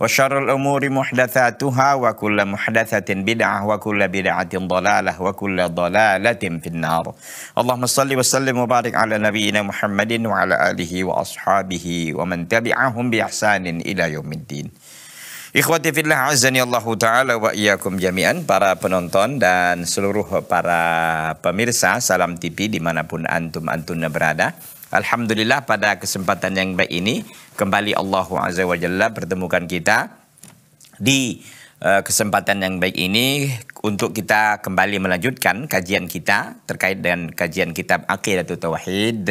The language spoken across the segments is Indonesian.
وشر الأمور محدثاتها وكل محدثة بدعة وكل بدعة ضلالة وكل ضلالة في النار اللهم صل وسلم وبارك على نبينا محمد وعلى آله وأصحابه ومن تبعهم بإحسان إلى يوم الدين Ikhwati fillah azani Allah taala wa iyakum jami'an para penonton dan seluruh para pemirsa Salam TV dimanapun antum antunnya berada. Alhamdulillah pada kesempatan yang baik ini kembali Allah Azza wa Jalla pertemukan kita di eh, kesempatan yang baik ini untuk kita kembali melanjutkan kajian kita terkait dengan kajian kitab Aqidatul Tauhid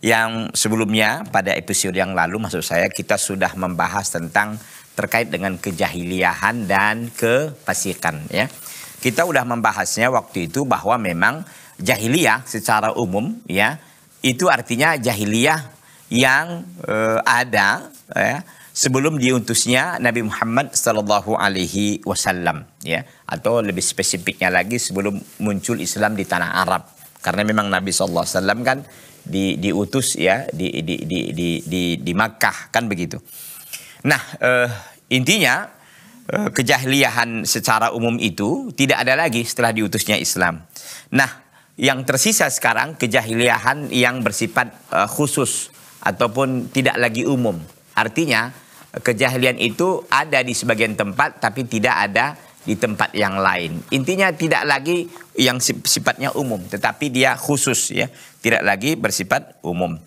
yang sebelumnya pada episode yang lalu maksud saya kita sudah membahas tentang terkait dengan kejahiliahan dan kepasikan ya. Kita sudah membahasnya waktu itu bahwa memang jahiliyah secara umum ya itu artinya jahiliyah yang uh, ada ya, sebelum diutusnya Nabi Muhammad sallallahu alaihi wasallam ya. atau lebih spesifiknya lagi sebelum muncul Islam di tanah Arab karena memang Nabi sallallahu alaihi wasallam kan di, diutus ya di di di di di, di Makkah kan begitu. Nah, uh, intinya uh, secara umum itu tidak ada lagi setelah diutusnya Islam. Nah, yang tersisa sekarang kejahiliahan yang bersifat uh, khusus ataupun tidak lagi umum. Artinya kejahilian itu ada di sebagian tempat tapi tidak ada di tempat yang lain. Intinya tidak lagi yang sifatnya umum tetapi dia khusus ya, tidak lagi bersifat umum.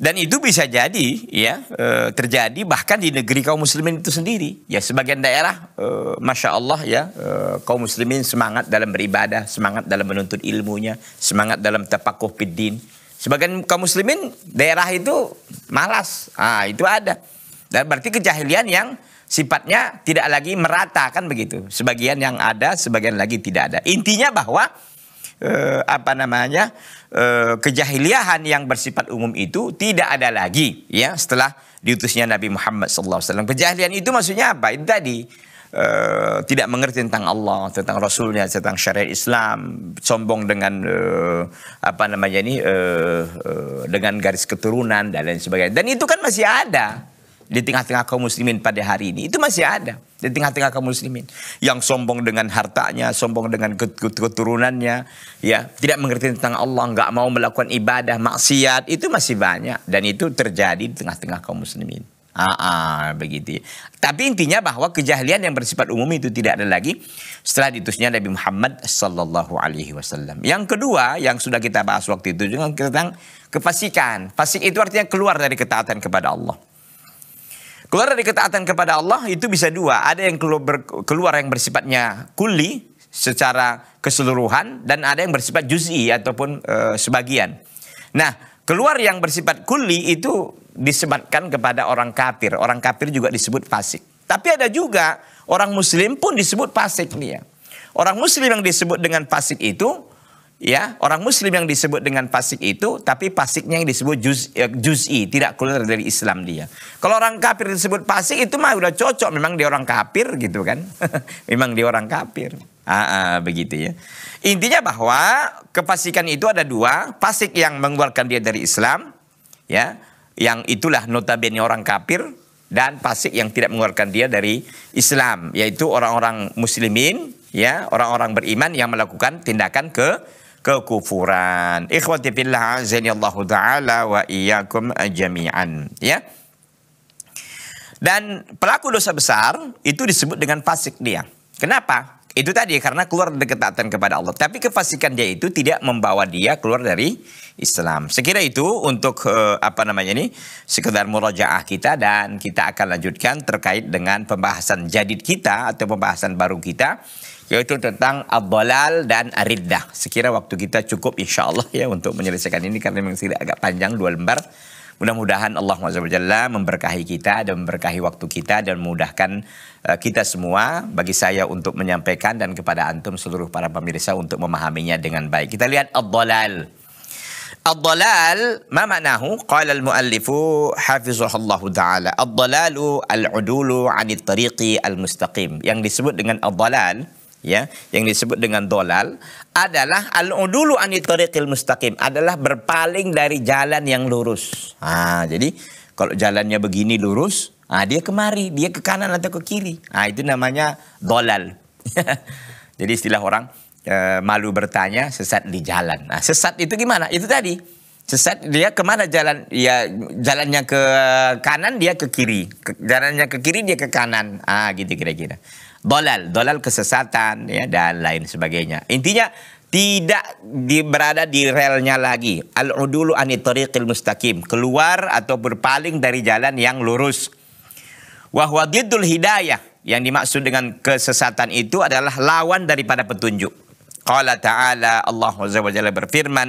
Dan itu bisa jadi ya eh, terjadi bahkan di negeri kaum muslimin itu sendiri. Ya sebagian daerah eh, masya Allah ya eh, kaum muslimin semangat dalam beribadah, semangat dalam menuntut ilmunya, semangat dalam tapakuh piddin Sebagian kaum muslimin daerah itu malas. Ah itu ada. Dan berarti kejahilian yang sifatnya tidak lagi merata kan begitu. Sebagian yang ada, sebagian lagi tidak ada. Intinya bahwa eh, apa namanya eh, kejahiliahan yang bersifat umum itu tidak ada lagi ya setelah diutusnya Nabi Muhammad SAW. Kejahilian itu maksudnya apa? Itu tadi eh, tidak mengerti tentang Allah, tentang Rasulnya, tentang syariat Islam, sombong dengan eh, apa namanya ini eh, eh, dengan garis keturunan dan lain sebagainya. Dan itu kan masih ada di tengah-tengah kaum muslimin pada hari ini itu masih ada di tengah-tengah kaum muslimin yang sombong dengan hartanya, sombong dengan keturunannya, ya tidak mengerti tentang Allah, nggak mau melakukan ibadah maksiat itu masih banyak dan itu terjadi di tengah-tengah kaum muslimin. Ah, ah, begitu. Tapi intinya bahwa kejahilian yang bersifat umum itu tidak ada lagi setelah ditusnya Nabi Muhammad Sallallahu Alaihi Wasallam. Yang kedua yang sudah kita bahas waktu itu dengan tentang kefasikan. Fasik itu artinya keluar dari ketaatan kepada Allah. Keluar dari ketaatan kepada Allah itu bisa dua. Ada yang keluar yang bersifatnya kuli secara keseluruhan dan ada yang bersifat juz'i ataupun e, sebagian. Nah, keluar yang bersifat kuli itu disebutkan kepada orang kafir. Orang kafir juga disebut fasik. Tapi ada juga orang muslim pun disebut fasik nih ya. Orang muslim yang disebut dengan fasik itu ya orang muslim yang disebut dengan fasik itu tapi fasiknya yang disebut juz eh, juz'i tidak keluar dari Islam dia kalau orang kafir disebut fasik itu mah udah cocok memang dia orang kafir gitu kan memang dia orang kafir Aa, begitu ya intinya bahwa kefasikan itu ada dua fasik yang mengeluarkan dia dari Islam ya yang itulah notabene orang kafir dan fasik yang tidak mengeluarkan dia dari Islam yaitu orang-orang muslimin ya orang-orang beriman yang melakukan tindakan ke kekufuran. Ikhwati fillah azanillahu taala wa iyyakum jami'an, ya. Dan pelaku dosa besar itu disebut dengan fasik dia. Kenapa? Itu tadi karena keluar dari ketaatan kepada Allah. Tapi kefasikan dia itu tidak membawa dia keluar dari Islam. Sekira itu untuk eh, apa namanya ini sekedar murajaah kita dan kita akan lanjutkan terkait dengan pembahasan jadid kita atau pembahasan baru kita yaitu tentang abdalal dan ariddah. Sekira waktu kita cukup insya Allah ya untuk menyelesaikan ini karena memang sudah agak panjang dua lembar. Mudah-mudahan Allah Jalla memberkahi kita dan memberkahi waktu kita dan memudahkan eh, kita semua bagi saya untuk menyampaikan dan kepada antum seluruh para pemirsa untuk memahaminya dengan baik. Kita lihat ad-dhalal. Ad-dhalal ma maknahu? Qala al-muallifu hafizahullahu taala. Ad-dhalalu al-udulu 'anit tariqi al-mustaqim. Yang disebut dengan ad ya yang disebut dengan dolal adalah al-udulu anitoriqil mustaqim adalah berpaling dari jalan yang lurus. Ah, jadi kalau jalannya begini lurus, ah dia kemari, dia ke kanan atau ke kiri. Ah itu namanya dolal. jadi istilah orang e, malu bertanya sesat di jalan. Nah, sesat itu gimana? Itu tadi sesat dia kemana jalan? Ya jalannya ke kanan dia ke kiri, ke, jalannya ke kiri dia ke kanan. Ah gitu kira-kira dolal, dolal kesesatan ya dan lain sebagainya. Intinya tidak di, berada di relnya lagi. Al-udulu anitariqil mustaqim. Keluar atau berpaling dari jalan yang lurus. Wahwa hidayah. Yang dimaksud dengan kesesatan itu adalah lawan daripada petunjuk. Qala ta'ala Allah wa berfirman.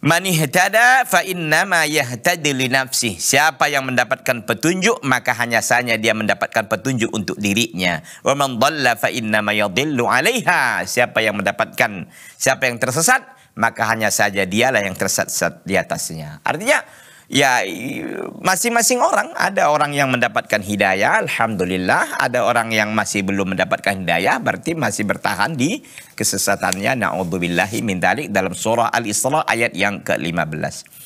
Manihtada fa innama yahtadi li nafsi. Siapa yang mendapatkan petunjuk maka hanya saja dia mendapatkan petunjuk untuk dirinya. Wa man dhalla fa innama yadhillu 'alaiha. Siapa yang mendapatkan siapa yang tersesat maka hanya saja dialah yang tersesat di atasnya. Artinya ya masing-masing orang ada orang yang mendapatkan hidayah alhamdulillah ada orang yang masih belum mendapatkan hidayah berarti masih bertahan di kesesatannya naudzubillahi min dalik dalam surah al-isra ayat yang ke-15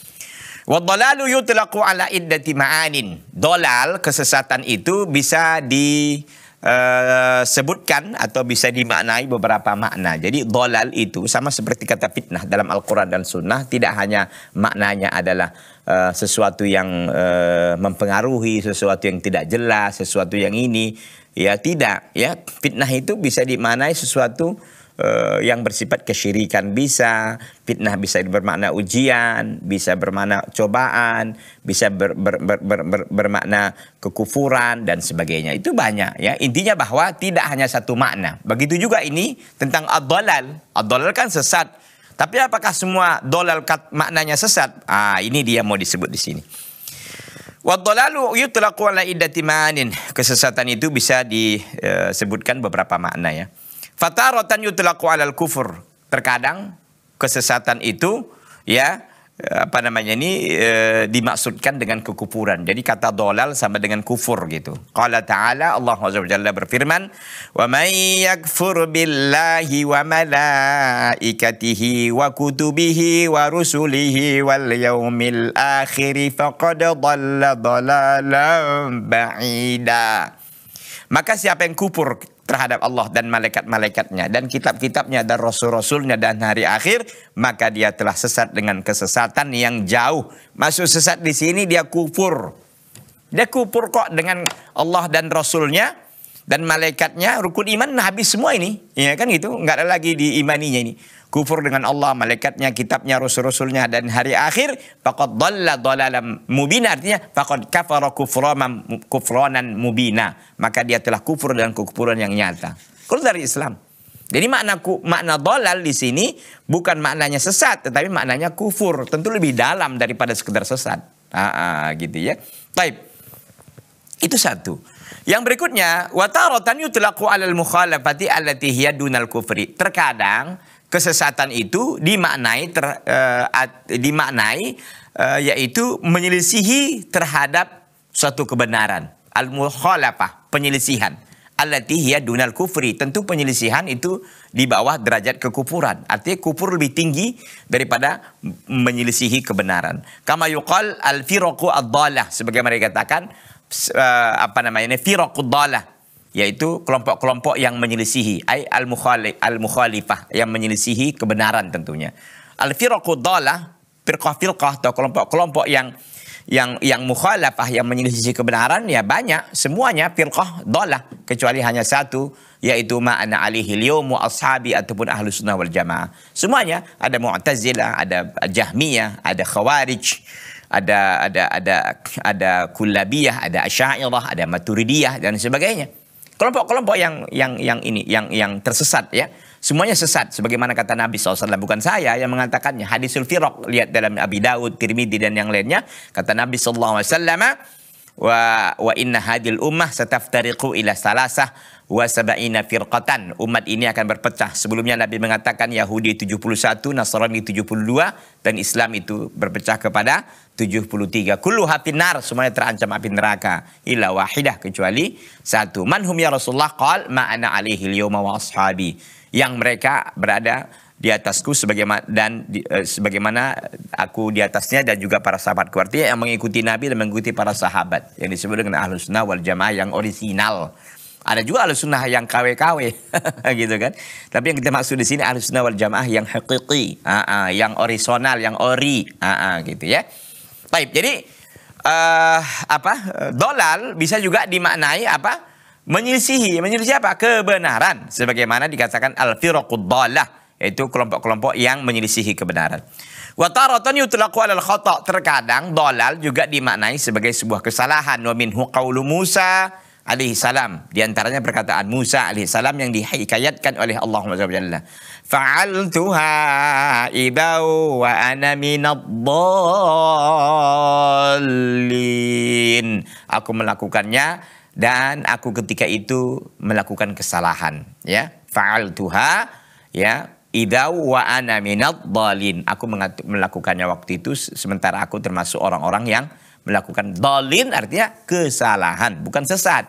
Wadalalu yutlaqu ala iddati ma'anin. Dolal, kesesatan itu bisa di Eh, sebutkan atau bisa dimaknai beberapa makna. Jadi dolal itu sama seperti kata fitnah dalam Al-Quran dan Sunnah tidak hanya maknanya adalah uh, sesuatu yang uh, mempengaruhi, sesuatu yang tidak jelas, sesuatu yang ini. Ya tidak, ya fitnah itu bisa dimaknai sesuatu uh, yang bersifat kesyirikan bisa, fitnah bisa bermakna ujian, bisa bermakna cobaan, bisa ber, ber, ber, ber, ber, bermakna kekufuran dan sebagainya. Itu banyak ya. Intinya bahwa tidak hanya satu makna. Begitu juga ini tentang ad-dalal. ad kan sesat. Tapi apakah semua dolal kat, maknanya sesat? Ah, ini dia mau disebut di sini. Wadhalalu yutlaqu ala iddati Kesesatan itu bisa disebutkan eh, beberapa makna ya. Fatarotan yutlaku alal kufur. Terkadang kesesatan itu ya apa namanya ini e, dimaksudkan dengan kekufuran. Jadi kata dolal sama dengan kufur gitu. Qala ta'ala Allah Azza berfirman, "Wa may yakfur billahi wa malaikatihi wa kutubihi wa rusulihi wal yaumil akhir faqad dhalla dhalalan ba'ida." Maka siapa yang kufur terhadap Allah dan malaikat-malaikatnya dan kitab-kitabnya dan rasul-rasulnya dan hari akhir maka dia telah sesat dengan kesesatan yang jauh masuk sesat di sini dia kufur dia kufur kok dengan Allah dan rasulnya dan malaikatnya rukun iman habis semua ini ya kan gitu nggak ada lagi di diimaninya ini kufur dengan Allah, malaikatnya, kitabnya, rasul-rasulnya dan hari akhir, faqad dhalla dhalalam mubin artinya faqad kafara kuframan kufranan mubina. Maka dia telah kufur dan kekufuran yang nyata. Keluar dari Islam. Jadi makna makna dolal di sini bukan maknanya sesat, tetapi maknanya kufur. Tentu lebih dalam daripada sekedar sesat. Ah, ah gitu ya. Taib. Itu satu. Yang berikutnya, watarotan yutlaqu alal mukhalafati allati hiya dunal kufri. Terkadang kesesatan itu dimaknai ter, uh, at, dimaknai uh, yaitu menyelisihi terhadap suatu kebenaran al mukhalafah penyelisihan allati hiya dunal kufri tentu penyelisihan itu di bawah derajat kekufuran artinya kufur lebih tinggi daripada menyelisihi kebenaran kama yuqal al firaqu ad sebagaimana dikatakan uh, apa namanya firaqu ad yaitu kelompok-kelompok yang menyelisihi ai al mukhalif al mukhalifah yang menyelisihi kebenaran tentunya al firqudallah firqah-firqah atau kelompok-kelompok yang yang yang mukhalafah yang menyelisihi kebenaran ya banyak semuanya firqah dalah kecuali hanya satu yaitu ma'ana alihi liyaum ashabi ataupun ahlu sunnah wal jamaah semuanya ada mu'tazilah ada jahmiyah ada khawarij ada ada ada ada kullabiyah ada asy'ariyah ada maturidiyah dan sebagainya kelompok-kelompok yang yang yang ini yang yang tersesat ya semuanya sesat sebagaimana kata Nabi SAW bukan saya yang mengatakannya hadisul firok lihat dalam Abi Daud, Tirmidzi dan yang lainnya kata Nabi SAW wa wa inna hadil ummah sataftariqu ila salasah wasaba'ina firqatan. Umat ini akan berpecah. Sebelumnya Nabi mengatakan Yahudi 71, Nasrani 72 dan Islam itu berpecah kepada 73. Kullu nar semuanya terancam api neraka. Illa wahidah kecuali satu. Manhum ya Rasulullah qal ma'ana alaihi yawma wa ashabi. Yang mereka berada di atasku sebagaimana dan di, eh, sebagaimana aku di atasnya dan juga para sahabat artinya yang mengikuti Nabi dan mengikuti para sahabat yang disebut dengan ahlus sunnah wal jamaah yang orisinal ada juga alusunah sunnah yang KW-KW gitu kan. Tapi yang kita maksud di sini alusunah sunnah wal jamaah yang hakiki, uh, ah, uh, ah, yang orisinal, yang ori, uh, uh, gitu ya. Baik, jadi uh, apa dolal bisa juga dimaknai apa menyelisihi menyelisihi apa kebenaran sebagaimana dikatakan al firqud dalah yaitu kelompok-kelompok yang menyelisihi kebenaran Wataratan yutlaku alal khotok terkadang dolal juga dimaknai sebagai sebuah kesalahan wa minhu qaulu Musa salam Di antaranya perkataan Musa Salam yang dihikayatkan oleh Allah Subhanahu Fa'altuha ibau wa ana minadzallin. Aku melakukannya dan aku ketika itu melakukan kesalahan, ya. Fa'altuha ya idau wa ana minadzallin. Aku melakukannya waktu itu sementara aku termasuk orang-orang yang melakukan dolin artinya kesalahan, bukan sesat.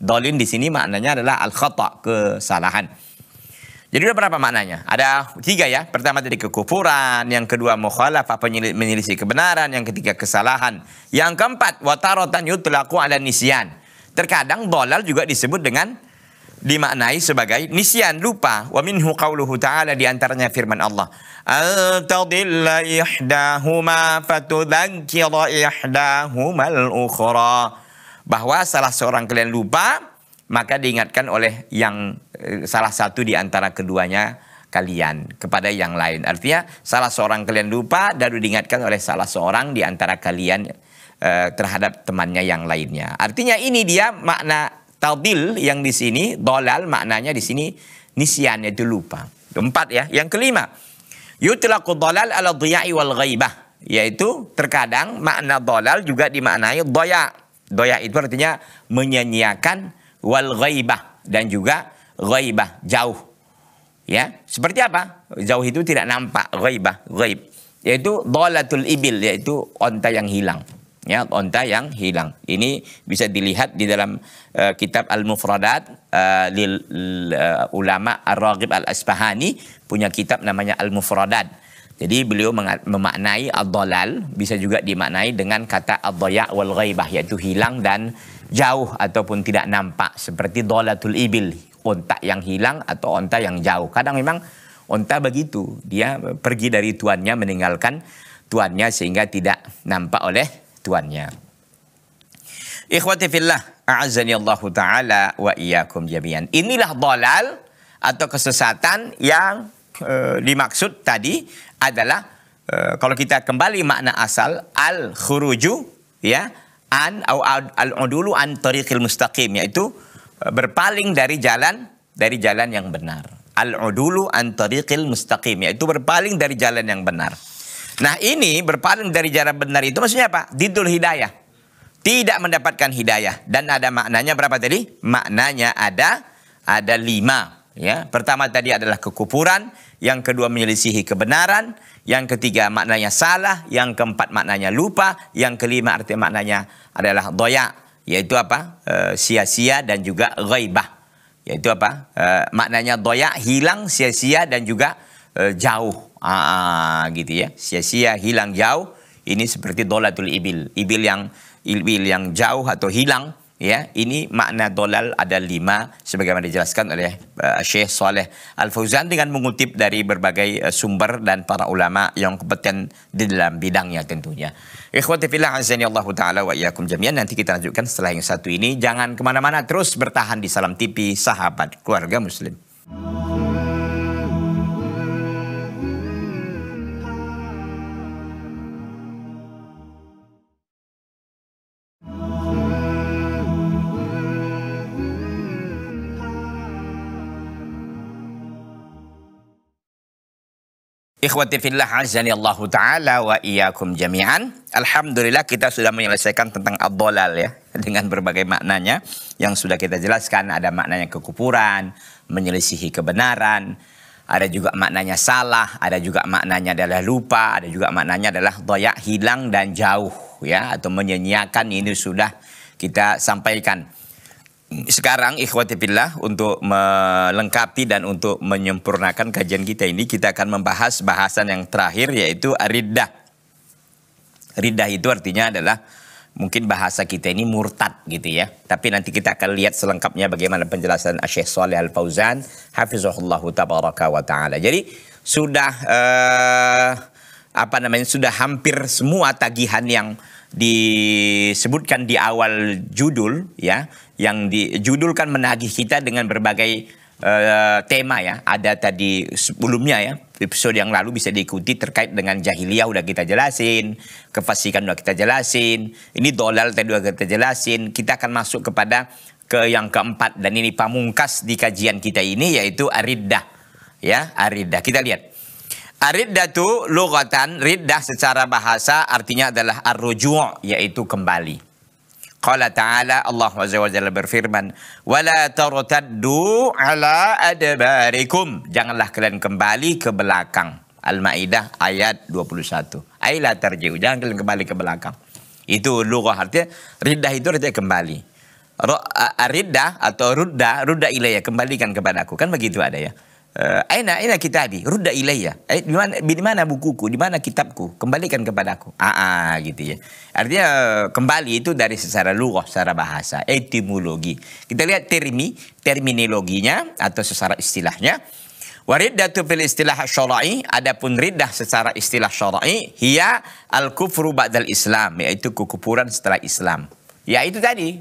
Dolin di sini maknanya adalah al-khata, kesalahan. Jadi ada berapa maknanya? Ada tiga ya. Pertama tadi kekufuran, yang kedua apa menyelisih kebenaran, yang ketiga kesalahan. Yang keempat, watarotan yutlaku ala nisyan. Terkadang dolal juga disebut dengan dimaknai sebagai nisyan, lupa. Wa minhu qauluhu ta'ala di antaranya firman Allah. Al tadilla ihdahuma fatudzakkira al ukhra. Bahwa salah seorang kalian lupa, maka diingatkan oleh yang eh, salah satu di antara keduanya kalian kepada yang lain. Artinya salah seorang kalian lupa dan diingatkan oleh salah seorang di antara kalian eh, terhadap temannya yang lainnya. Artinya ini dia makna Tadil yang di sini dolal maknanya di sini nisyan yaitu lupa. Empat ya. Yang kelima, yutlaqu dolal ala dhiya'i wal ghaibah, yaitu terkadang makna dolal juga dimaknai doya. Doya itu artinya menyanyiakan wal ghaibah dan juga ghaibah jauh. Ya, seperti apa? Jauh itu tidak nampak ghaibah, ghaib. Yaitu dolatul ibil yaitu onta yang hilang ya onta yang hilang. Ini bisa dilihat di dalam uh, kitab Al-Mufradat uh, lil uh, ulama Ar-Raghib Al-Asbahani punya kitab namanya Al-Mufradat. Jadi beliau memaknai ad-dalal bisa juga dimaknai dengan kata ad-dhaya wal ghaibah yaitu hilang dan jauh ataupun tidak nampak seperti dolatul ibil, onta yang hilang atau onta yang jauh. Kadang memang onta begitu, dia pergi dari tuannya meninggalkan tuannya sehingga tidak nampak oleh tuannya. Ikhwati fillah, a'azani Allah taala wa iyyakum jami'an. Inilah dalal atau kesesatan yang e, dimaksud tadi adalah e, kalau kita kembali makna asal al khuruju ya an au al udulu an tariqil mustaqim yaitu eh, berpaling dari jalan dari jalan yang benar. Al udulu an tariqil mustaqim yaitu berpaling dari jalan yang benar. Nah ini berpaling dari jarak benar itu maksudnya apa? Didul hidayah. Tidak mendapatkan hidayah. Dan ada maknanya berapa tadi? Maknanya ada ada lima. Ya, pertama tadi adalah kekupuran, yang kedua menyelisihi kebenaran, yang ketiga maknanya salah, yang keempat maknanya lupa, yang kelima arti maknanya adalah doya, yaitu apa? Eh, sia-sia e, dan juga ghaibah. Yaitu apa? E, maknanya doya hilang, sia-sia dan juga Eh, jauh ah, ah, gitu ya sia-sia hilang jauh ini seperti dolatul ibil ibil yang ibil yang jauh atau hilang ya ini makna dolal ada lima sebagaimana dijelaskan oleh uh, Syekh Saleh Al Fauzan dengan mengutip dari berbagai uh, sumber dan para ulama yang kompeten di dalam bidangnya tentunya. Ikhwati fillah azani Allah taala wa iyyakum jami'an nanti kita lanjutkan setelah yang satu ini jangan kemana-mana terus bertahan di Salam TV sahabat keluarga muslim. Ikhwati fillah azani Allah ta'ala wa iyakum jami'an. Alhamdulillah kita sudah menyelesaikan tentang abdolal ya. Dengan berbagai maknanya yang sudah kita jelaskan. Ada maknanya kekupuran, menyelisihi kebenaran. Ada juga maknanya salah, ada juga maknanya adalah lupa, ada juga maknanya adalah doyak hilang dan jauh ya atau menyenyakan ini sudah kita sampaikan sekarang ikhwati billah untuk melengkapi dan untuk menyempurnakan kajian kita ini kita akan membahas bahasan yang terakhir yaitu ridah. Ridah itu artinya adalah mungkin bahasa kita ini murtad gitu ya. Tapi nanti kita akan lihat selengkapnya bagaimana penjelasan Syekh Shalih Al Fauzan hafizahullah tabaraka wa taala. Jadi sudah eh, apa namanya sudah hampir semua tagihan yang disebutkan di awal judul ya yang di judul kan menagih kita dengan berbagai uh, tema ya ada tadi sebelumnya ya episode yang lalu bisa diikuti terkait dengan jahiliyah udah kita jelasin kefasikan udah kita jelasin ini dolal tadi udah kita jelasin kita akan masuk kepada ke yang keempat dan ini pamungkas di kajian kita ini yaitu aridah ya aridah kita lihat Riddatu lughatan, riddah secara bahasa artinya adalah ar-ruju' yaitu kembali. Qala ta'ala Allah Azza wa Jalla berfirman, "Wala tartaddu ala adbarikum." Janganlah kalian kembali ke belakang. Al-Maidah ayat 21. Aila tarji'u, jangan kalian kembali ke belakang. Itu lughah artinya riddah itu artinya kembali. Riddah atau rudda, rudda ilayya, kembalikan kepadaku. Kan begitu ada ya. Eh, aina aina kitabi, rudda ilayya. Eh, di mana di mana bukuku, di mana kitabku? Kembalikan kepadaku. Ah, ah, gitu ya. Artinya kembali itu dari secara lughah, secara bahasa, etimologi. Kita lihat termi, terminologinya atau secara istilahnya. Wariddatu fil istilah syara'i adapun ridah secara istilah syara'i hiya al-kufru ba'dal Islam, yaitu kekufuran setelah Islam. Ya itu tadi.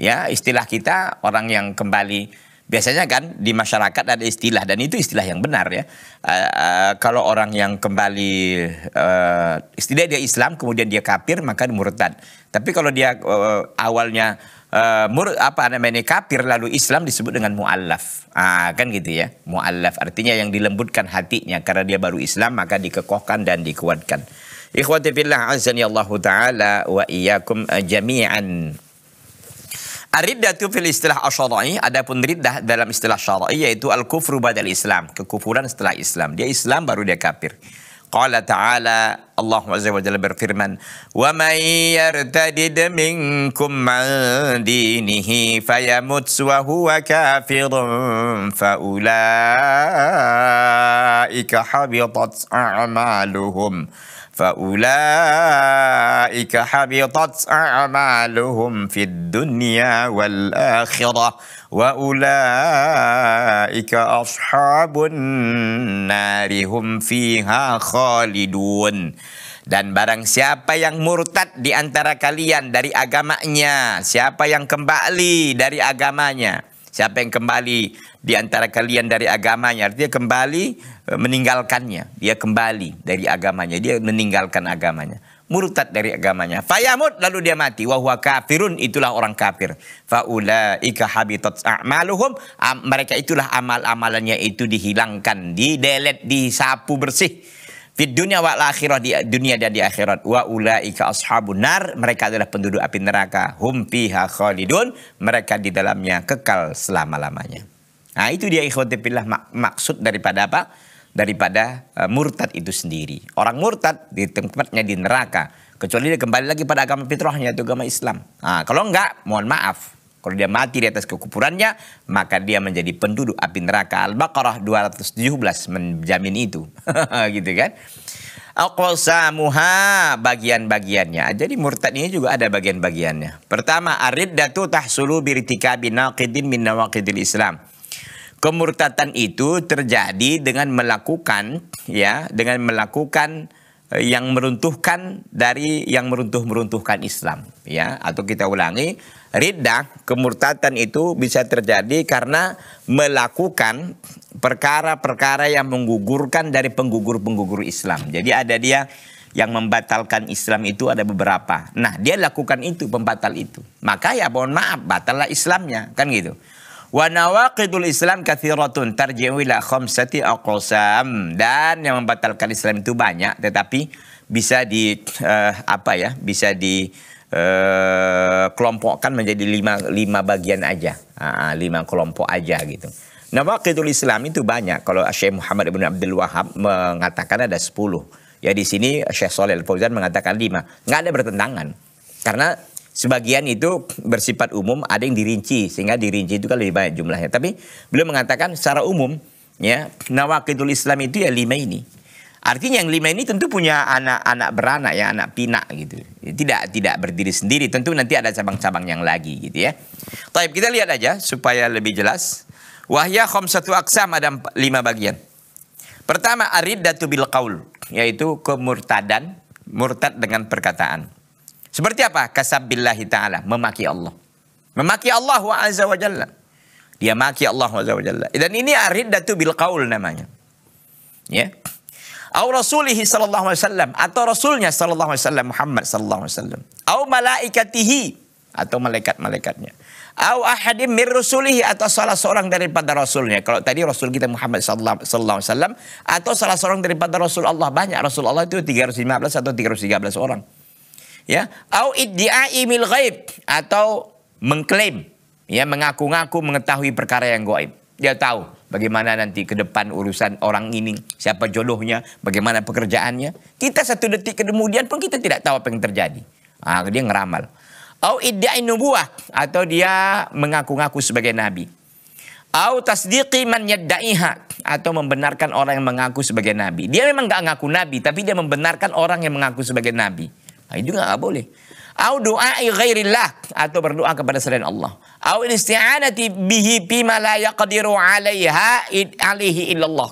Ya, istilah kita orang yang kembali Biasanya kan di masyarakat ada istilah dan itu istilah yang benar ya. Uh, uh, kalau orang yang kembali uh, istilah dia Islam kemudian dia kafir maka murtad. Tapi kalau dia uh, awalnya uh, mur apa namanya kafir lalu Islam disebut dengan muallaf. Ah kan gitu ya. Muallaf artinya yang dilembutkan hatinya karena dia baru Islam maka dikekohkan dan dikuatkan. Ikhwati fillah ya Allah taala wa iyakum jami'an. Riddatu fil istilah asyara'i, ada pun riddah dalam istilah syara'i yaitu al-kufru badal Islam, kekufuran setelah Islam. Dia Islam baru dia kafir. Qala ta'ala Allah Azza wa Jalla berfirman Wa man yartadid minkum an dinihi fayamut wa huwa kafirun Fa faulaika habitat a'maluhum فَأُولَٰئِكَ حَبِطَتْ أَعْمَالُهُمْ فِي الدُّنْيَا وَالْآخِرَةِ وَأُولَٰئِكَ أَصْحَابُ النَّارِ هُمْ فِيهَا خَالِدُونَ Dan barang siapa yang murtad di antara kalian dari agamanya, siapa yang kembali dari agamanya, siapa yang kembali di antara kalian dari agamanya, artinya kembali meninggalkannya, dia kembali dari agamanya, dia meninggalkan agamanya, murtad dari agamanya. Fayamut lalu dia mati Wahuwa kafirun itulah orang kafir. Faulaika habitat a'maluhum mereka itulah amal-amalannya itu dihilangkan, didelet, disapu bersih di dunia wa akhirat, di dunia dan di akhirat wa ulaika ashabun nar mereka adalah penduduk api neraka hum piha khalidun mereka di dalamnya kekal selama-lamanya nah itu dia ikhwati mak maksud daripada apa daripada uh, murtad itu sendiri. Orang murtad di tempatnya di neraka. Kecuali dia kembali lagi pada agama fitrahnya itu agama Islam. Nah, kalau enggak, mohon maaf. Kalau dia mati di atas kekupurannya, maka dia menjadi penduduk api neraka. Al-Baqarah 217 menjamin itu. gitu kan? Aqwasamuha bagian-bagiannya. Ah, jadi murtad ini juga ada bagian-bagiannya. Pertama, ariddatu tahsulu biritika binaqidin min nawaqidil Islam Kemurtatan itu terjadi dengan melakukan ya, dengan melakukan eh, yang meruntuhkan dari yang meruntuh-meruntuhkan Islam ya atau kita ulangi ridah kemurtatan itu bisa terjadi karena melakukan perkara-perkara yang menggugurkan dari penggugur-penggugur Islam. Jadi ada dia yang membatalkan Islam itu ada beberapa. Nah, dia lakukan itu pembatal itu. Maka ya mohon maaf batallah Islamnya kan gitu. Wa nawaqidul Islam kathiratun tarji'u ila khamsati aqsam. Dan yang membatalkan Islam itu banyak tetapi bisa di uh, apa ya? Bisa di uh, kelompokkan menjadi lima, lima bagian aja. Uh, lima kelompok aja gitu. Nawaqidul Islam itu banyak. Kalau Syekh Muhammad bin Abdul Wahab mengatakan ada sepuluh. Ya di sini Syekh Soleh Al-Fauzan mengatakan lima. Nggak ada bertentangan. Karena Sebagian itu bersifat umum, ada yang dirinci sehingga dirinci itu kan lebih banyak jumlahnya. Tapi belum mengatakan secara umum ya nawakidul Islam itu ya lima ini. Artinya yang lima ini tentu punya anak-anak beranak ya, anak pinak gitu. Ya, tidak tidak berdiri sendiri, tentu nanti ada cabang-cabang yang lagi gitu ya. Tapi kita lihat aja supaya lebih jelas. Wahya satu aksam ada lima bagian. Pertama aridatu bil kaul yaitu kemurtadan, murtad dengan perkataan. Seperti apa? kasabillahi ta'ala. Memaki Allah. Memaki Allah wa azza wa jalla. Dia maki Allah wa azza wa jalla. Dan ini ariddatu bil qaul namanya. Ya. Au rasulihi sallallahu alaihi wasallam atau rasulnya sallallahu alaihi wasallam Muhammad sallallahu alaihi wasallam. Au malaikatihi atau malaikat-malaikatnya. Au ahadim mir rusulihi atau salah seorang daripada rasulnya. Kalau tadi rasul kita Muhammad sallallahu alaihi wasallam atau salah seorang daripada rasul Allah banyak rasul Allah itu 315 atau 313 orang ya au iddi'i mil ghaib atau mengklaim ya mengaku-ngaku mengetahui perkara yang gaib dia tahu bagaimana nanti ke depan urusan orang ini siapa jodohnya bagaimana pekerjaannya kita satu detik kemudian pun kita tidak tahu apa yang terjadi ah dia ngeramal au iddi'i nubuah atau dia mengaku-ngaku sebagai nabi au tasdiqi man yadda'iha atau membenarkan orang yang mengaku sebagai nabi dia memang nggak ngaku nabi tapi dia membenarkan orang yang mengaku sebagai nabi Nah, itu juga nggak boleh. Au doa ghairillah atau berdoa kepada selain Allah. Au isti'anati bihi bima la yaqdiru 'alaiha alaihi illallah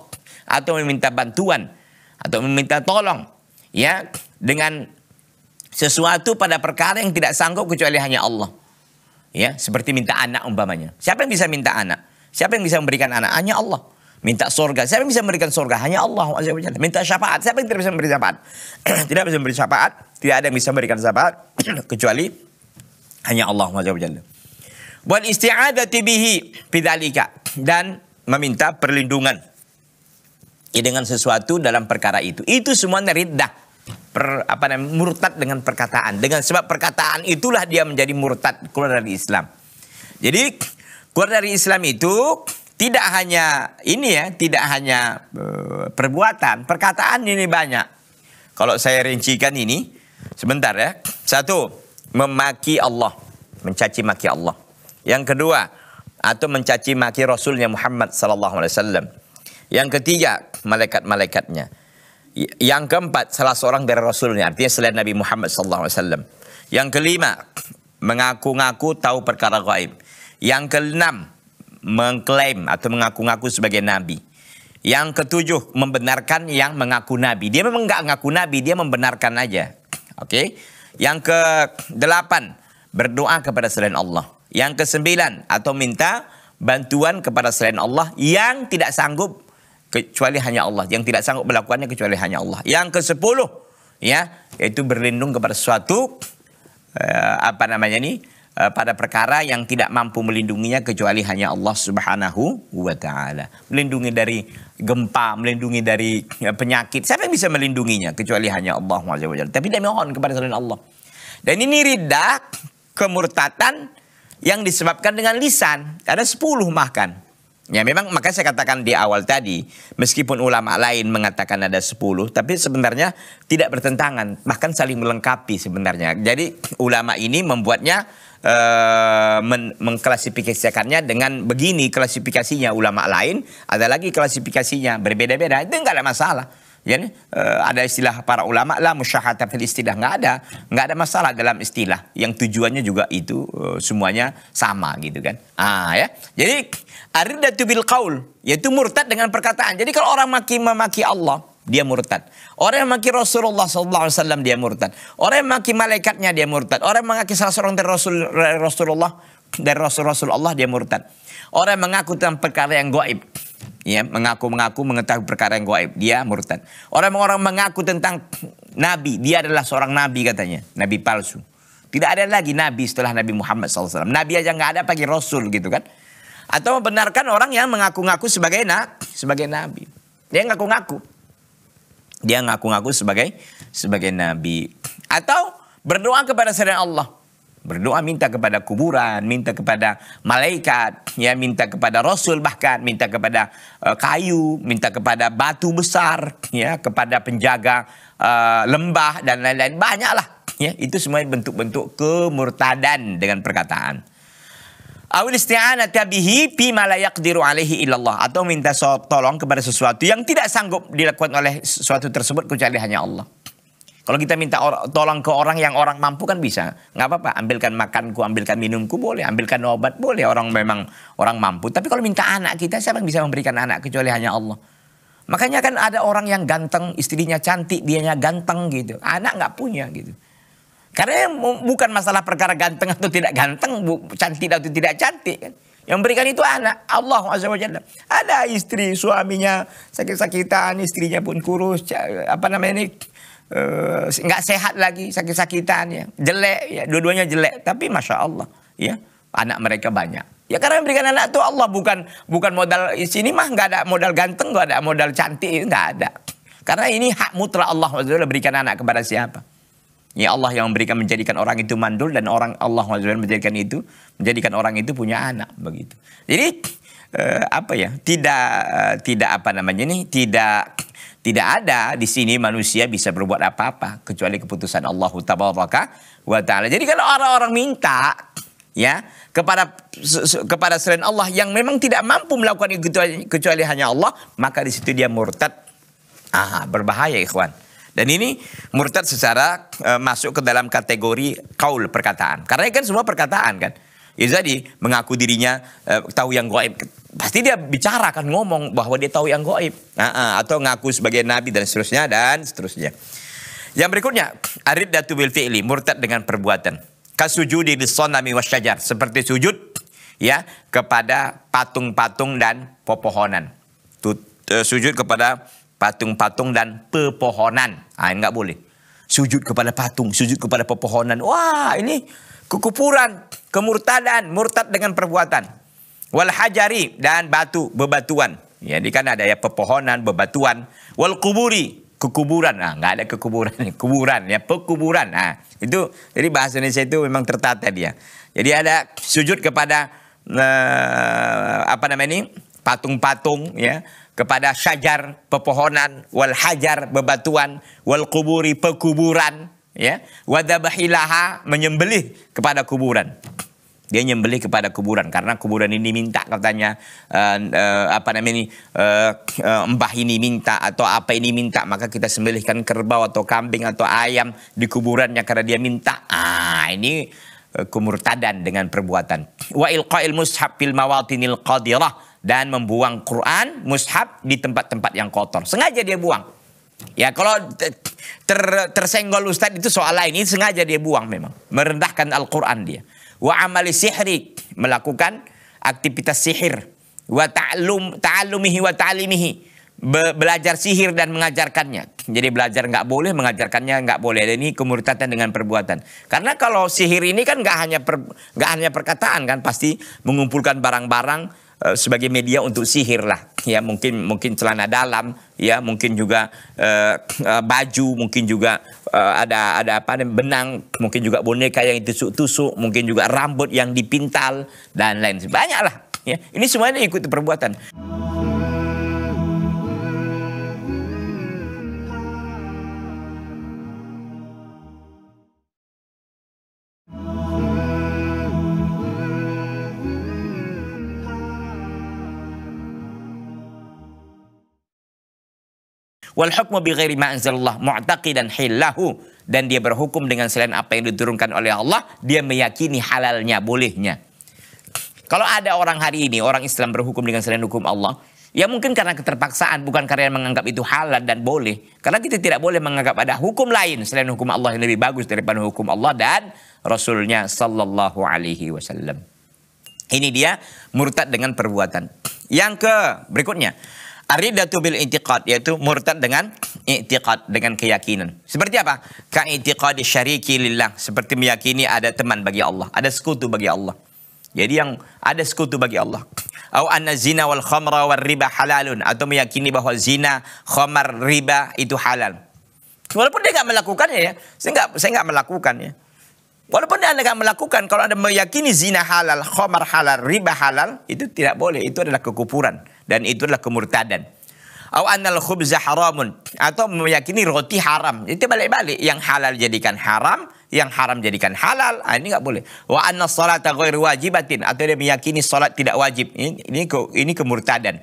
atau meminta bantuan atau meminta tolong ya dengan sesuatu pada perkara yang tidak sanggup kecuali hanya Allah. Ya, seperti minta anak umpamanya. Siapa yang bisa minta anak? Siapa yang bisa memberikan anak? Hanya Allah. Minta surga. Siapa yang bisa memberikan surga? Hanya Allah Minta syafaat. Siapa yang tidak bisa memberi syafaat? tidak bisa memberi syafaat. Tidak ada yang bisa memberikan syafaat. kecuali hanya Allah Buat Wal tibihi pidalika. Dan meminta perlindungan. Ya, dengan sesuatu dalam perkara itu. Itu semua neridah. Per, apa namanya, murtad dengan perkataan. Dengan sebab perkataan itulah dia menjadi murtad keluar dari Islam. Jadi keluar dari Islam itu tidak hanya ini ya, tidak hanya eh, perbuatan, perkataan ini banyak. Kalau saya rincikan ini, sebentar ya. Satu, memaki Allah, mencaci maki Allah. Yang kedua, atau mencaci maki Rasulnya Muhammad sallallahu alaihi wasallam. Yang ketiga, malaikat-malaikatnya. Yang keempat, salah seorang dari Rasulnya, artinya selain Nabi Muhammad sallallahu alaihi wasallam. Yang kelima, mengaku-ngaku tahu perkara gaib. Yang keenam, mengklaim atau mengaku-ngaku sebagai nabi. Yang ketujuh, membenarkan yang mengaku nabi. Dia memang nggak ngaku nabi, dia membenarkan aja. Oke. Okay? Yang ke delapan, berdoa kepada selain Allah. Yang ke sembilan, atau minta bantuan kepada selain Allah yang tidak sanggup kecuali hanya Allah. Yang tidak sanggup melakukannya kecuali hanya Allah. Yang ke sepuluh, ya, yaitu berlindung kepada suatu eh, apa namanya nih Eh, pada perkara yang tidak mampu melindunginya kecuali hanya Allah Subhanahu wa taala. Melindungi dari gempa, melindungi dari eh, penyakit. Siapa yang bisa melindunginya kecuali hanya Allah Subhanahu Tapi dia mohon kepada selain Allah. Dan ini ridha kemurtatan yang disebabkan dengan lisan. Ada 10 ma'kan Ya memang maka saya katakan di awal tadi, meskipun ulama lain mengatakan ada 10, tapi sebenarnya tidak bertentangan, bahkan saling melengkapi sebenarnya. Jadi ulama ini membuatnya Eh, men mengklasifikasikannya dengan begini klasifikasinya ulama lain, ada lagi klasifikasinya berbeda-beda. Itu enggak ada masalah. Ya, uh, ada istilah para ulama lah musyahadah fil istilah enggak ada, enggak ada masalah dalam istilah. Yang tujuannya juga itu uh, semuanya sama gitu kan. Ah ya. Jadi aridatu bil qaul yaitu murtad dengan perkataan. Jadi kalau orang maki memaki Allah, dia murtad. Orang yang maki Rasulullah SAW dia murtad. Orang yang maki malaikatnya dia murtad. Orang yang maki salah seorang dari Rasul, Rasulullah dari Rasul Rasulullah dia murtad. Orang yang mengaku tentang perkara yang goib. Ya, mengaku-mengaku mengetahui perkara yang goib. Dia murtad. Orang-orang mengaku tentang Nabi. Dia adalah seorang Nabi katanya. Nabi palsu. Tidak ada lagi Nabi setelah Nabi Muhammad SAW. Nabi aja nggak ada pagi Rasul gitu kan. Atau membenarkan orang yang mengaku-ngaku sebagai, nak sebagai Nabi. Dia ngaku-ngaku. Dia ngaku-ngaku sebagai sebagai nabi. Atau berdoa kepada selain Allah. Berdoa minta kepada kuburan, minta kepada malaikat, ya minta kepada rasul bahkan, minta kepada uh, kayu, minta kepada batu besar, ya kepada penjaga uh, lembah dan lain-lain banyaklah. Ya, itu semua bentuk-bentuk kemurtadan dengan perkataan. Awil isti'anat bihi bima la yaqdiru alaihi illallah atau minta tolong kepada sesuatu yang tidak sanggup dilakukan oleh sesuatu tersebut kecuali hanya Allah. Kalau kita minta tolong ke orang yang orang mampu kan bisa. Nggak apa-apa, ambilkan makanku, ambilkan minumku boleh, ambilkan obat boleh. Orang memang orang mampu. Tapi kalau minta anak kita, siapa yang bisa memberikan anak kecuali hanya Allah. Makanya kan ada orang yang ganteng, istrinya cantik, dianya ganteng gitu. Anak nggak punya gitu. Karena bukan masalah perkara ganteng atau tidak ganteng, cantik atau tidak cantik kan. Yang berikan itu anak Allah SWT. Ada istri suaminya sakit-sakitan, istrinya pun kurus, apa namanya ini eh, nggak uh, sehat lagi sakit-sakitan ya, jelek ya, dua-duanya jelek. Tapi masya Allah ya anak mereka banyak. Ya karena memberikan anak tuh Allah bukan bukan modal sini mah nggak ada modal ganteng, nggak ada modal cantik, nggak ada. Karena ini hak mutlak Allah Azza berikan anak kepada siapa. Ya Allah yang memberikan menjadikan orang itu mandul dan orang Allah menjadikan itu menjadikan orang itu punya anak begitu. Jadi eh, apa ya? Tidak eh, tidak apa namanya ini tidak tidak ada di sini manusia bisa berbuat apa-apa kecuali keputusan Allah Taala. wa taala. Jadi kalau orang-orang minta ya kepada kepada selain Allah yang memang tidak mampu melakukan itu kecuali, kecuali hanya Allah, maka di situ dia murtad. Ah, berbahaya ikhwan. Dan ini murtad secara e, masuk ke dalam kategori kaul perkataan. Karena kan semua perkataan kan. Ya tadi mengaku dirinya e, tahu yang goib. Pasti dia bicara kan ngomong bahwa dia tahu yang goib. Nah, atau ngaku sebagai nabi dan seterusnya dan seterusnya. Yang berikutnya, arid datu wil fi'li, murtad dengan perbuatan. Kasujudi di sonami wasyajar, seperti sujud ya kepada patung-patung dan pepohonan. Tut, uh, sujud kepada patung-patung dan pepohonan. ah enggak boleh. Sujud kepada patung, sujud kepada pepohonan. Wah, ini kekupuran, kemurtadan, murtad dengan perbuatan. Wal hajari dan batu, bebatuan. Jadi ya, kan ada ya pepohonan, bebatuan. Wal kuburi, kekuburan. Ah, nggak ada kekuburan, kuburan ya, pekuburan. Ah, itu jadi bahasa Indonesia itu memang tertata dia. Jadi ada sujud kepada eh, apa namanya ini? patung-patung ya, kepada syajar pepohonan wal hajar bebatuan wal kuburi pekuburan ya wadabahilaha menyembelih kepada kuburan dia nyembelih kepada kuburan karena kuburan ini minta katanya uh, uh, apa namanya ini uh, uh, mbah ini minta atau apa ini minta maka kita sembelihkan kerbau atau kambing atau ayam di kuburannya karena dia minta ah ini uh, kumurtadan dengan perbuatan wa ilqail mushaf fil mawatinil qadirah dan membuang Quran, mushaf di tempat-tempat yang kotor. Sengaja dia buang. Ya kalau ter, tersenggol ustadz itu soal lain ini sengaja dia buang memang merendahkan Al-Qur'an dia. Wa amali sihri melakukan aktivitas sihir. Wa ta'lum ta'allumihi wa ta'limihi Be belajar sihir dan mengajarkannya. Jadi belajar nggak boleh, mengajarkannya nggak boleh. ini kemurtatan dengan perbuatan. Karena kalau sihir ini kan nggak hanya per, gak hanya perkataan kan, pasti mengumpulkan barang-barang Eh, sebagai media untuk sihir lah ya mungkin mungkin celana dalam ya mungkin juga uh, baju mungkin juga uh, ada ada apa benang mungkin juga boneka yang ditusuk-tusuk mungkin juga rambut yang dipintal dan lain sebagainya lah ya ini semuanya ikut perbuatan. Wal hukmu bi ghairi ma anzalallah mu'taqidan hillahu dan dia berhukum dengan selain apa yang diturunkan oleh Allah, dia meyakini halalnya, bolehnya. Kalau ada orang hari ini, orang Islam berhukum dengan selain hukum Allah, ya mungkin karena keterpaksaan, bukan karena menganggap itu halal dan boleh. Karena kita tidak boleh menganggap ada hukum lain selain hukum Allah yang lebih bagus daripada hukum Allah dan Rasulnya Sallallahu Alaihi Wasallam. Ini dia murtad dengan perbuatan. Yang ke berikutnya, Aridatu bil i'tiqad yaitu murtad dengan i'tiqad dengan keyakinan. Seperti apa? Ka i'tiqadi syariki lillah, seperti meyakini ada teman bagi Allah, ada sekutu bagi Allah. Jadi yang ada sekutu bagi Allah. Au anna zina wal khamra wal riba halalun atau meyakini bahwa zina, khamar, riba itu halal. Walaupun dia nggak melakukannya ya, saya nggak saya nggak melakukannya. Walaupun dia nggak melakukan, kalau anda meyakini zina halal, khamar halal, riba halal, itu tidak boleh. Itu adalah kekupuran. dan itulah kemurtadan. Aw anal khubza haramun atau meyakini roti haram. Itu balik-balik yang halal jadikan haram, yang haram jadikan halal. Ah, ini tidak boleh. Wa anna salata ghairu wajibatin atau dia meyakini salat tidak wajib. Ini ini, ini kemurtadan.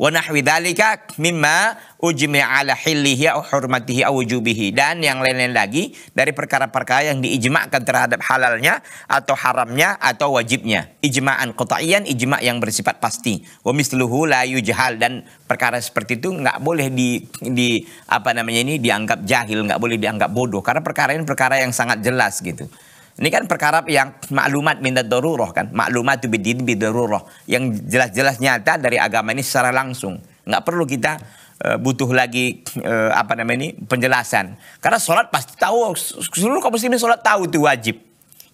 wa nahwi dzalika mimma ujmi ala hillihi au hurmatihi au wujubihi dan yang lain-lain lagi dari perkara-perkara yang diijma'kan terhadap halalnya atau haramnya atau wajibnya ijma'an qata'iyan ijma' yang bersifat pasti wa misluhu la yujhal dan perkara seperti itu nggak boleh di di apa namanya ini dianggap jahil nggak boleh dianggap bodoh karena perkara ini perkara yang sangat jelas gitu ini kan perkara yang maklumat minta doruroh kan. Maklumat itu bidin bidaruroh. Yang jelas-jelas nyata dari agama ini secara langsung. Nggak perlu kita eh, butuh lagi eh, apa namanya ini penjelasan. Karena sholat pasti tahu. Seluruh kaum muslimin sholat tahu itu wajib.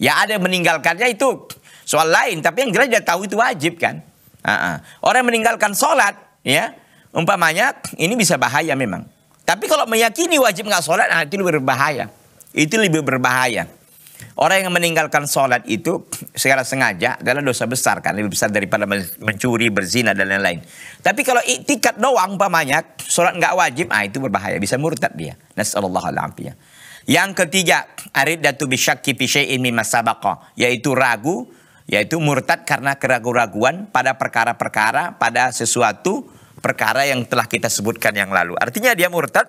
Ya ada yang meninggalkannya itu soal lain. Tapi yang jelas dia tahu itu wajib kan. Orang yang meninggalkan sholat ya. Umpamanya ini bisa bahaya memang. Tapi kalau meyakini wajib nggak sholat, nah itu lebih berbahaya. Itu lebih berbahaya. Orang yang meninggalkan sholat itu secara sengaja adalah dosa besar. kan lebih besar daripada mencuri, berzina, dan lain-lain. Tapi kalau iktikat doang umpamanya, sholat nggak wajib, ah itu berbahaya. Bisa murtad dia. Nas'allahu alaihi yang ketiga, datu bisyakki pisya'in mimma yaitu ragu, yaitu murtad karena keraguan-raguan pada perkara-perkara, pada sesuatu perkara yang telah kita sebutkan yang lalu. Artinya dia murtad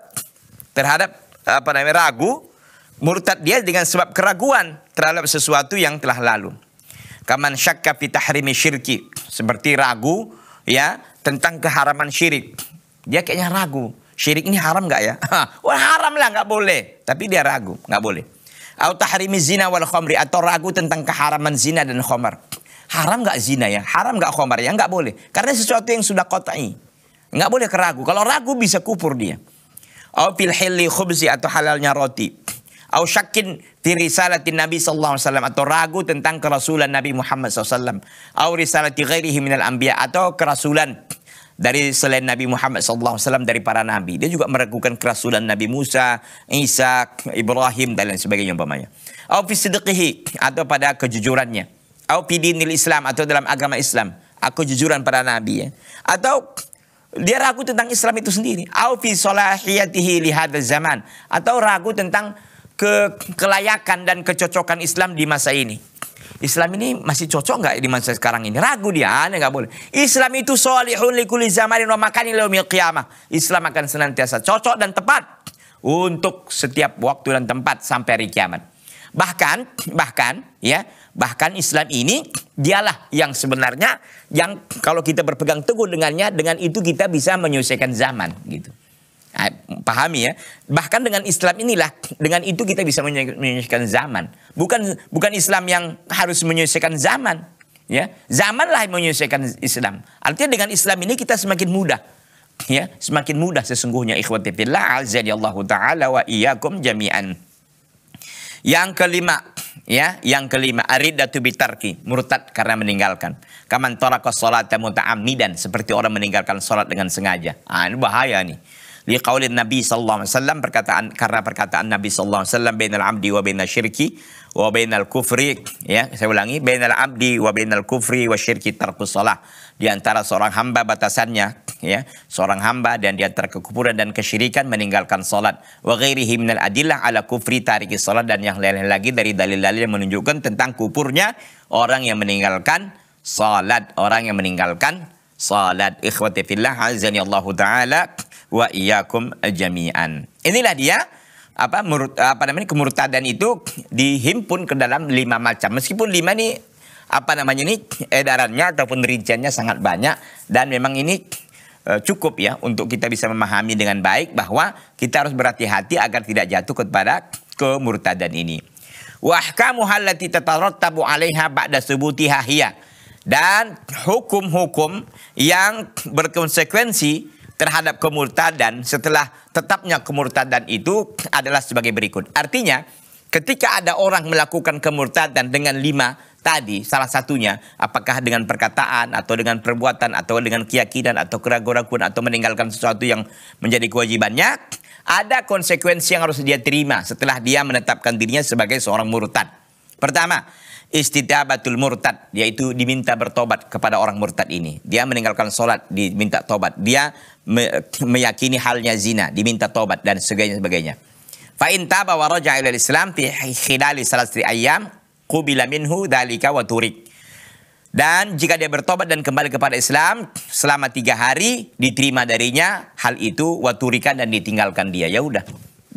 terhadap apa namanya ragu Murtad dia dengan sebab keraguan terhadap sesuatu yang telah lalu. Kaman syakka fi tahrimi syirki. Seperti ragu ya tentang keharaman syirik. Dia kayaknya ragu. Syirik ini haram nggak ya? Wah haram lah nggak boleh. Tapi dia ragu nggak boleh. Au tahrimi zina wal khomri atau ragu tentang keharaman zina dan khomar. Haram nggak zina ya? Haram nggak khomar ya? Nggak boleh. Karena sesuatu yang sudah kotai. Nggak boleh keragu. Kalau ragu bisa kupur dia. Au fil khubzi atau halalnya roti au syakin di risalatin Nabi sallallahu alaihi wasallam atau ragu tentang kerasulan Nabi Muhammad SAW au risalati ghairihi minal anbiya atau kerasulan dari selain Nabi Muhammad SAW dari para nabi. Dia juga meragukan kerasulan Nabi Musa, Isa, Ibrahim dan lain sebagainya umpamanya. Au fi sidqihi atau pada kejujurannya. Au fi dinil Islam atau dalam agama Islam. Aku jujuran para nabi ya. Atau dia ragu tentang Islam itu sendiri. Au fi salahiyatihi li zaman atau ragu tentang ke kelayakan dan kecocokan Islam di masa ini. Islam ini masih cocok nggak di masa sekarang ini? Ragu dia, aneh nggak boleh. Islam itu solihun likuli zamanin wa makanin leumil qiyamah. Islam akan senantiasa cocok dan tepat untuk setiap waktu dan tempat sampai hari kiamat. Bahkan, bahkan, ya, bahkan Islam ini dialah yang sebenarnya yang kalau kita berpegang teguh dengannya, dengan itu kita bisa menyelesaikan zaman gitu pahami ya. Bahkan dengan Islam inilah, dengan itu kita bisa menyelesaikan zaman. Bukan bukan Islam yang harus menyelesaikan zaman. Ya, zamanlah yang menyelesaikan Islam. Artinya dengan Islam ini kita semakin mudah. Ya, semakin mudah sesungguhnya ikhwati fillah azanillahu taala wa iyyakum jami'an. Yang kelima, ya, yang kelima aridatu bitarki, murtad karena meninggalkan. Kaman taraka salata muta'ammidan seperti orang meninggalkan salat dengan sengaja. Ah, ini bahaya nih liqaulin Nabi sallallahu alaihi wasallam perkataan karena perkataan Nabi sallallahu alaihi wasallam bainal abdi wa bainal syirki wa bainal kufri ya saya ulangi bainal abdi wa bainal kufri wa syirki tarkus shalah di antara seorang hamba batasannya ya seorang hamba dan di antara kekufuran dan kesyirikan meninggalkan salat wa ghairihi minal adillah ala kufri tariki salat dan yang lain-lain lagi dari dalil-dalil yang menunjukkan tentang kupurnya orang yang meninggalkan salat orang yang meninggalkan salat ikhwati fillah azani Allah taala wa iyyakum jami'an. Inilah dia apa murut, apa namanya kemurtadan itu dihimpun ke dalam lima macam. Meskipun lima ini apa namanya ini edarannya ataupun rinciannya sangat banyak dan memang ini e, cukup ya untuk kita bisa memahami dengan baik bahwa kita harus berhati-hati agar tidak jatuh kepada kemurtadan ini. Wahkamu halati tatarattabu 'alaiha ba'da subutiha hiya dan hukum-hukum yang berkonsekuensi terhadap kemurtadan setelah tetapnya kemurtadan itu adalah sebagai berikut. Artinya ketika ada orang melakukan kemurtadan dengan lima tadi salah satunya apakah dengan perkataan atau dengan perbuatan atau dengan keyakinan atau keraguan-keraguan atau meninggalkan sesuatu yang menjadi kewajibannya ada konsekuensi yang harus dia terima setelah dia menetapkan dirinya sebagai seorang murtad. Pertama, istidabatul murtad yaitu diminta bertobat kepada orang murtad ini dia meninggalkan sholat diminta tobat dia me meyakini halnya zina diminta tobat dan sebagainya sebagainya fa in taba wa raja'a ila islam fi khilali salasri ayyam qubila minhu dalika wa turik dan jika dia bertobat dan kembali kepada Islam selama tiga hari diterima darinya hal itu waturikan dan ditinggalkan dia ya udah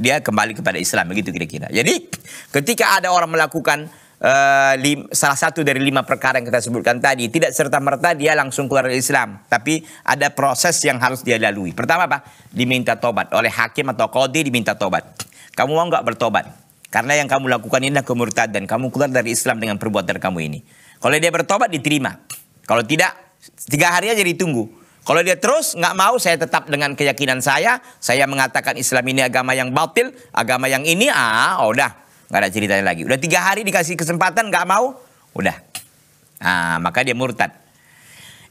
dia kembali kepada Islam begitu kira-kira. Jadi ketika ada orang melakukan Eh, lim, salah satu dari lima perkara yang kita sebutkan tadi. Tidak serta-merta dia langsung keluar dari Islam. Tapi ada proses yang harus dia lalui. Pertama apa? Diminta tobat. Oleh hakim atau kodi diminta tobat. Kamu mau nggak bertobat? Karena yang kamu lakukan ini adalah kemurtadan. Kamu keluar dari Islam dengan perbuatan kamu ini. Kalau dia bertobat diterima. Kalau tidak, tiga hari aja ditunggu. Kalau dia terus nggak mau, saya tetap dengan keyakinan saya. Saya mengatakan Islam ini agama yang batil, agama yang ini, ah, oh udah nggak ada ceritanya lagi. Udah tiga hari dikasih kesempatan nggak mau, udah. Nah, maka dia murtad.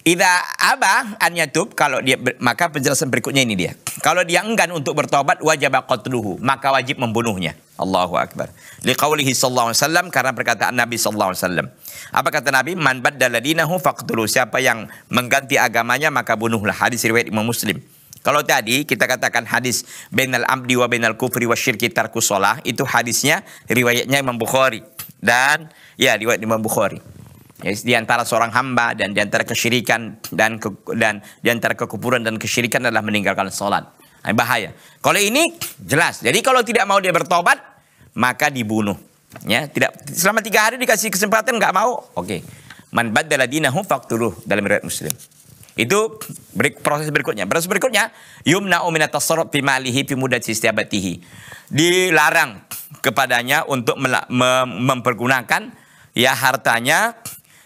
Ida abah anyatub kalau dia maka penjelasan berikutnya ini dia. Kalau dia enggan untuk bertobat wajib qatluhu, maka wajib membunuhnya. Allahu akbar. Liqaulihi sallallahu alaihi wasallam karena perkataan Nabi sallallahu alaihi wasallam. Apa kata Nabi? Man baddala dinahu faqtulu. Siapa yang mengganti agamanya maka bunuhlah. Hadis riwayat Imam Muslim. Kalau tadi kita katakan hadis benal abdi wa benal kufri wa syirki tarku sholah, itu hadisnya riwayatnya Imam Bukhari. Dan ya riwayat Imam Bukhari. Ya, di antara seorang hamba dan di antara kesyirikan dan ke, dan di antara kekupuran dan kesyirikan adalah meninggalkan sholat. Nah, bahaya. Kalau ini jelas. Jadi kalau tidak mau dia bertobat, maka dibunuh. Ya, tidak selama tiga hari dikasih kesempatan nggak mau, oke. Okay. Man baddala dinahu faqtuluh dalam riwayat Muslim. Itu berik, proses berikutnya. Proses berikutnya, yumna uminat tasarruf fi malihi fi Dilarang kepadanya untuk mempergunakan ya hartanya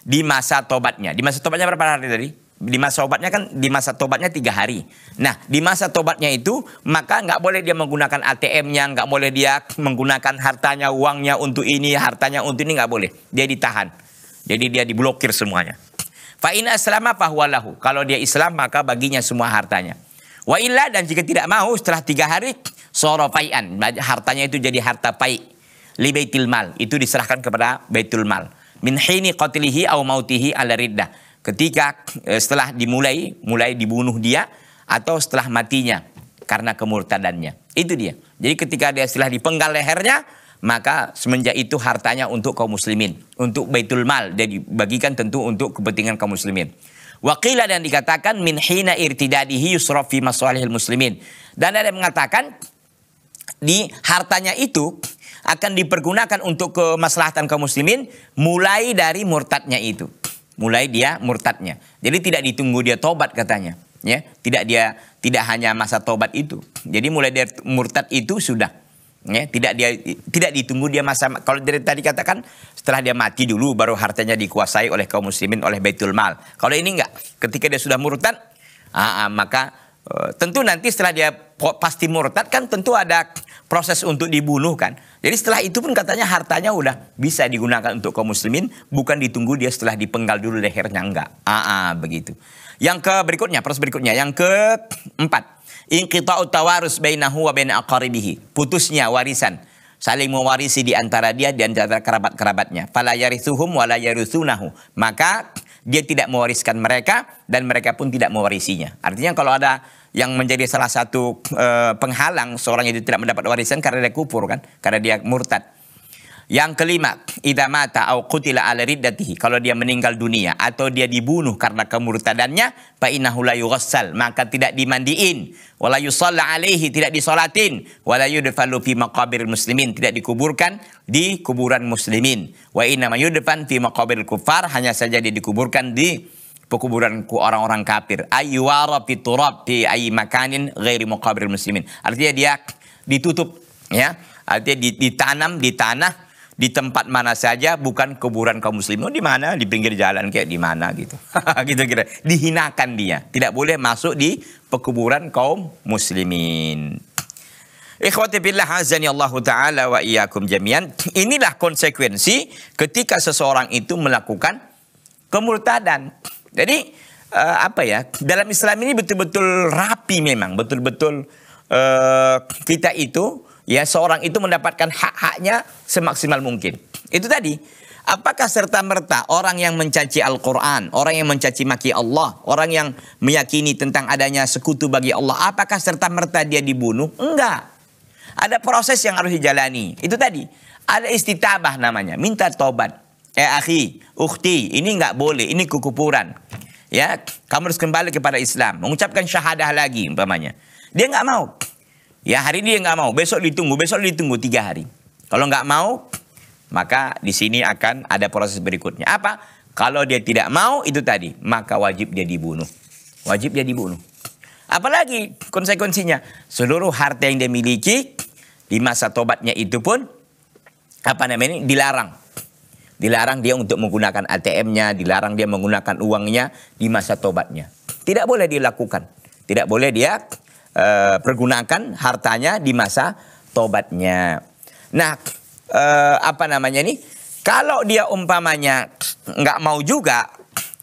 di masa tobatnya. Di masa tobatnya berapa hari tadi? Di masa tobatnya kan di masa tobatnya tiga hari. Nah di masa tobatnya itu maka nggak boleh dia menggunakan ATM-nya, nggak boleh dia menggunakan hartanya, uangnya untuk ini, hartanya untuk ini nggak boleh. Dia ditahan. Jadi dia diblokir semuanya. Fa in aslama fahuwalahu. Kalau dia Islam maka baginya semua hartanya. Wa illa dan jika tidak mau setelah tiga hari soro pai'an. Hartanya itu jadi harta pai. Li baitil mal. Itu diserahkan kepada baitul mal. Min hini qatilihi au mautihi ala riddah. Ketika eh, setelah dimulai, mulai dibunuh dia atau setelah matinya karena kemurtadannya. Itu dia. Jadi ketika dia setelah dipenggal lehernya, maka semenjak itu hartanya untuk kaum muslimin, untuk baitul mal dan dibagikan tentu untuk kepentingan kaum muslimin. Wakilah dan dikatakan min hina irtidadihi yusrofi masalihil muslimin. Dan ada yang mengatakan di hartanya itu akan dipergunakan untuk kemaslahatan kaum muslimin mulai dari murtadnya itu. Mulai dia murtadnya. Jadi tidak ditunggu dia tobat katanya, ya. Tidak dia tidak hanya masa tobat itu. Jadi mulai dari murtad itu sudah ya, tidak dia tidak ditunggu dia masa kalau dari tadi katakan setelah dia mati dulu baru hartanya dikuasai oleh kaum muslimin oleh baitul mal kalau ini enggak ketika dia sudah murtad ah, ah, maka uh, tentu nanti setelah dia pasti murtad kan tentu ada proses untuk dibunuh kan jadi setelah itu pun katanya hartanya udah bisa digunakan untuk kaum muslimin bukan ditunggu dia setelah dipenggal dulu lehernya enggak ah, ah begitu yang ke berikutnya proses berikutnya yang ke empat Inqita'u tawarus bainahu wa bain aqaribihi. Putusnya warisan. Saling mewarisi di antara dia dan antara kerabat-kerabatnya. Fala yarithuhum wa la yarithunahu. Maka dia tidak mewariskan mereka dan mereka pun tidak mewarisinya. Artinya kalau ada yang menjadi salah satu e, penghalang seorang itu tidak mendapat warisan karena dia kufur kan, karena dia murtad. Yang kelima, idza mata au qutila ala riddatihi, kalau dia meninggal dunia atau dia dibunuh karena kemurtadannya, fa innahu la yughassal, maka tidak dimandiin, wala yusalla alaihi, tidak disolatin, wala yudfalu fi maqabir muslimin, tidak dikuburkan di kuburan muslimin. Wa inna yudfan fi maqabir kufar, hanya saja dia dikuburkan di pekuburan orang-orang kafir. Ayyuwara fi turab fi ayyi makanin ghairi muqabir muslimin. Artinya dia ditutup ya. Artinya ditanam di tanah di tempat mana saja bukan kuburan kaum muslimin. Oh, di mana? Di pinggir jalan kayak di mana gitu. gitu kira. Dihinakan dia. Tidak boleh masuk di pekuburan kaum muslimin. Ikhwati billah azani Allah taala wa iyyakum jami'an. Inilah konsekuensi ketika seseorang itu melakukan kemurtadan. Jadi eh, apa ya? Dalam Islam ini betul-betul rapi memang, betul-betul eh, kita itu ya seorang itu mendapatkan hak-haknya semaksimal mungkin. Itu tadi. Apakah serta merta orang yang mencaci Al-Quran, orang yang mencaci maki Allah, orang yang meyakini tentang adanya sekutu bagi Allah, apakah serta merta dia dibunuh? Enggak. Ada proses yang harus dijalani. Itu tadi. Ada istitabah namanya. Minta tobat. Eh akhi, ukhti, ini enggak boleh. Ini kekupuran. Ya, kamu harus kembali kepada Islam. Mengucapkan syahadah lagi umpamanya. Dia enggak mau. Ya hari ini dia nggak mau, besok ditunggu, besok ditunggu tiga hari. Kalau nggak mau, maka di sini akan ada proses berikutnya. Apa? Kalau dia tidak mau itu tadi, maka wajib dia dibunuh. Wajib dia dibunuh. Apalagi konsekuensinya, seluruh harta yang dia miliki di masa tobatnya itu pun apa namanya ini dilarang. Dilarang dia untuk menggunakan ATM-nya, dilarang dia menggunakan uangnya di masa tobatnya. Tidak boleh dilakukan. Tidak boleh dia eh, pergunakan hartanya di masa tobatnya. Nah, eh, apa namanya nih? Kalau dia umpamanya nggak mau juga,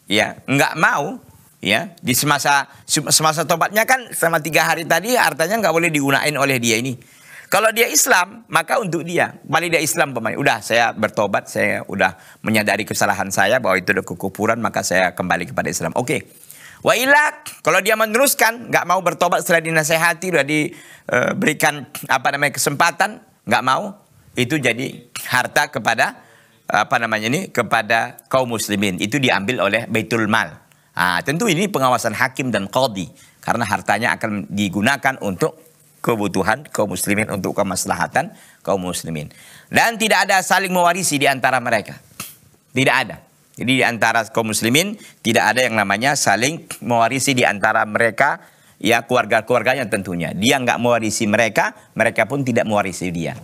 ya nggak mau, ya di semasa semasa tobatnya kan selama tiga hari tadi hartanya nggak boleh digunain oleh dia ini. Kalau dia Islam, maka untuk dia. Kembali dia Islam, pemain. Udah, saya bertobat, saya udah menyadari kesalahan saya bahwa itu kekupuran, maka saya kembali kepada Islam. Oke. Okay. Wa ilak, kalau dia meneruskan, nggak mau bertobat setelah dinasehati, sudah diberikan eh, apa namanya kesempatan, nggak mau, itu jadi harta kepada apa namanya ini kepada kaum muslimin. Itu diambil oleh Baitul Mal. Nah, tentu ini pengawasan hakim dan kodi, karena hartanya akan digunakan untuk kebutuhan kaum muslimin untuk kemaslahatan kaum muslimin. Dan tidak ada saling mewarisi di antara mereka. Tidak ada. Jadi di antara kaum muslimin tidak ada yang namanya saling mewarisi di antara mereka ya keluarga-keluarganya tentunya. Dia nggak mewarisi mereka, mereka pun tidak mewarisi dia.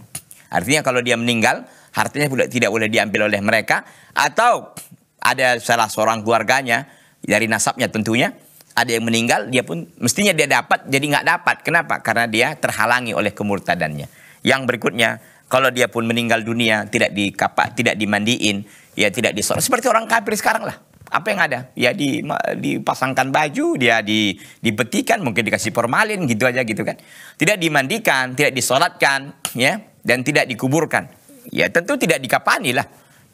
Artinya kalau dia meninggal, hartanya tidak boleh diambil oleh mereka atau ada salah seorang keluarganya dari nasabnya tentunya ada yang meninggal dia pun mestinya dia dapat jadi nggak dapat kenapa karena dia terhalangi oleh kemurtadannya yang berikutnya kalau dia pun meninggal dunia tidak dikapak tidak dimandiin ya tidak disorot seperti orang kafir sekarang lah apa yang ada ya di, dipasangkan baju dia di dibetikan mungkin dikasih formalin gitu aja gitu kan tidak dimandikan tidak disolatkan ya dan tidak dikuburkan ya tentu tidak dikapani lah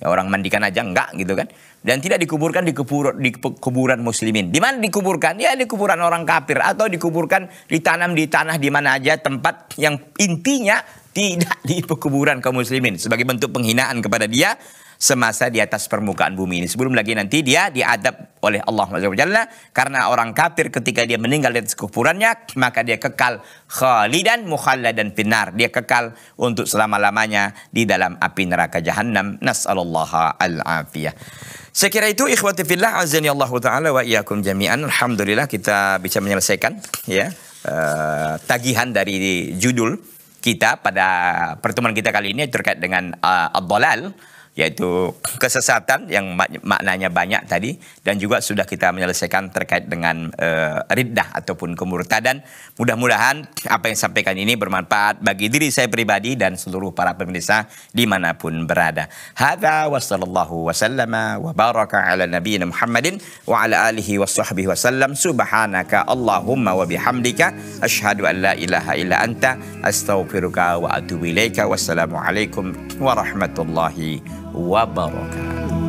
ya, orang mandikan aja enggak gitu kan dan tidak dikuburkan di, kubur, di kuburan muslimin di mana dikuburkan ya di kuburan orang kafir atau dikuburkan ditanam di tanah di mana aja tempat yang intinya tidak di pekuburan kaum muslimin sebagai bentuk penghinaan kepada dia semasa di atas permukaan bumi ini. Sebelum lagi nanti dia diadab oleh Allah Jalla karena orang kafir ketika dia meninggal di atas kuburannya, maka dia kekal khalidan dan pinar. Dia kekal untuk selama-lamanya di dalam api neraka jahannam. Nas'alullaha al-afiyah. Saya itu ikhwati fillah azani Allah taala wa iyyakum jami'an. Alhamdulillah kita bisa menyelesaikan ya uh, tagihan dari judul kita pada pertemuan kita kali ini terkait dengan uh, eh, ad yaitu kesesatan yang maknanya banyak tadi dan juga sudah kita menyelesaikan terkait dengan e, riddah ataupun kemurtadan. Mudah-mudahan apa yang sampaikan ini bermanfaat bagi diri saya pribadi dan seluruh para pemirsa dimanapun berada. hadza wa sallallahu wa sallama wa baraka ala nabiyina Muhammadin wa ala alihi wa sahbihi wa sallam. Subhanaka Allahumma wa bihamdika ashhadu an la ilaha illa anta astaghfiruka wa atubu ilaika. alaikum warahmatullahi wabarakatuh wabarakatuh.